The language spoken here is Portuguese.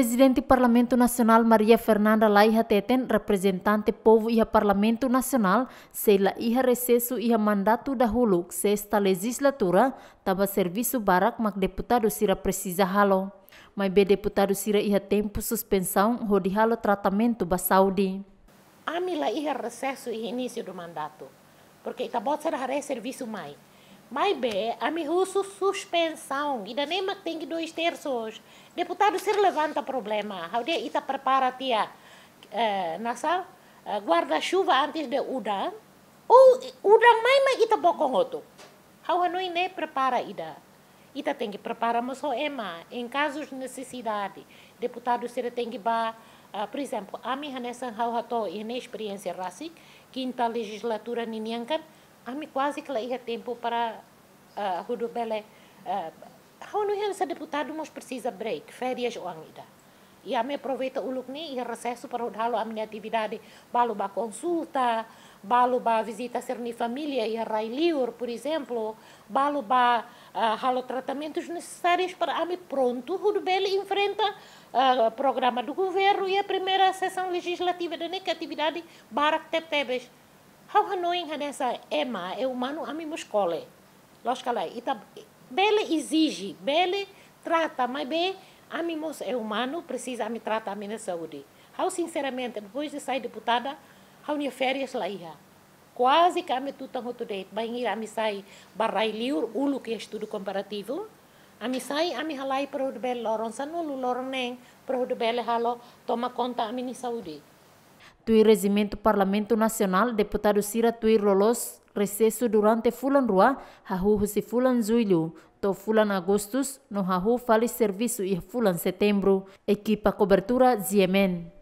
presidente del Parlamento Nacional Maria Fernanda Laija Teten, representante povo e Parlamento Nacional, se la ija recesso a mandato da Hulu sexta legislatura, taba serviço barak mak deputado sira precisa halo. Mai be deputado sira ija tempo suspensão rodi halo tratamento ba Saudi. Ami la recesso e início do mandato, porque servicio será serviço mai. bem, a Maibe, Amirusso, suspensão. E da Nema tem que dois terços. Deputado se levanta problema. Haudia ita prepara tia eh, nasa eh, guarda-chuva antes de udang. Ou udang mais mai ita bokong outro, Hau hanoi ne prepara ida. Ita tem que preparar mas ema em casos de necessidade. Deputado se tem que ba Uh, eh, por exemplo, a minha nessa hau hato e na experiência racic, quinta legislatura niniancan, Ami quase que ia tempo para uh, Rudo Belé. Ah, hau nu yang deputado mos precisa break, férias ou angida E a me aproveita o lucni e recesso para rodá-lo a minha atividade, balo ba consulta, balo ba visita ser minha família e rai liur, por exemplo, balo ba uh, halo tratamentos necessários para a pronto, Rudo Belé enfrenta uh, programa do governo e a primeira sessão legislativa da NEC atividade barak tep tebes. Hauhanoin hänessä emä é humano a mesma escola. Lógica Ita, bele exige, bele trata, mas bem, a mesma é humano, precisa me tratar a minha saúde. Eu, sinceramente, depois de sair deputada, eu tinha férias lá ia. Quase que a me tudo outro de bem ir a me sair barrai liur, ulu que é estudo comparativo. A me sair, a me halai para o de belo loron, sanulu loron nem, para o de belo halo, toma conta a minha saúde. Tui regimento Parlamento Nacional, deputado Sira Tui Rolos, recesso durante fulan rua, hahu husi fulan julho, to fulan agostos, no hahu fale serviço e fulan setembro. Equipa cobertura Ziemen.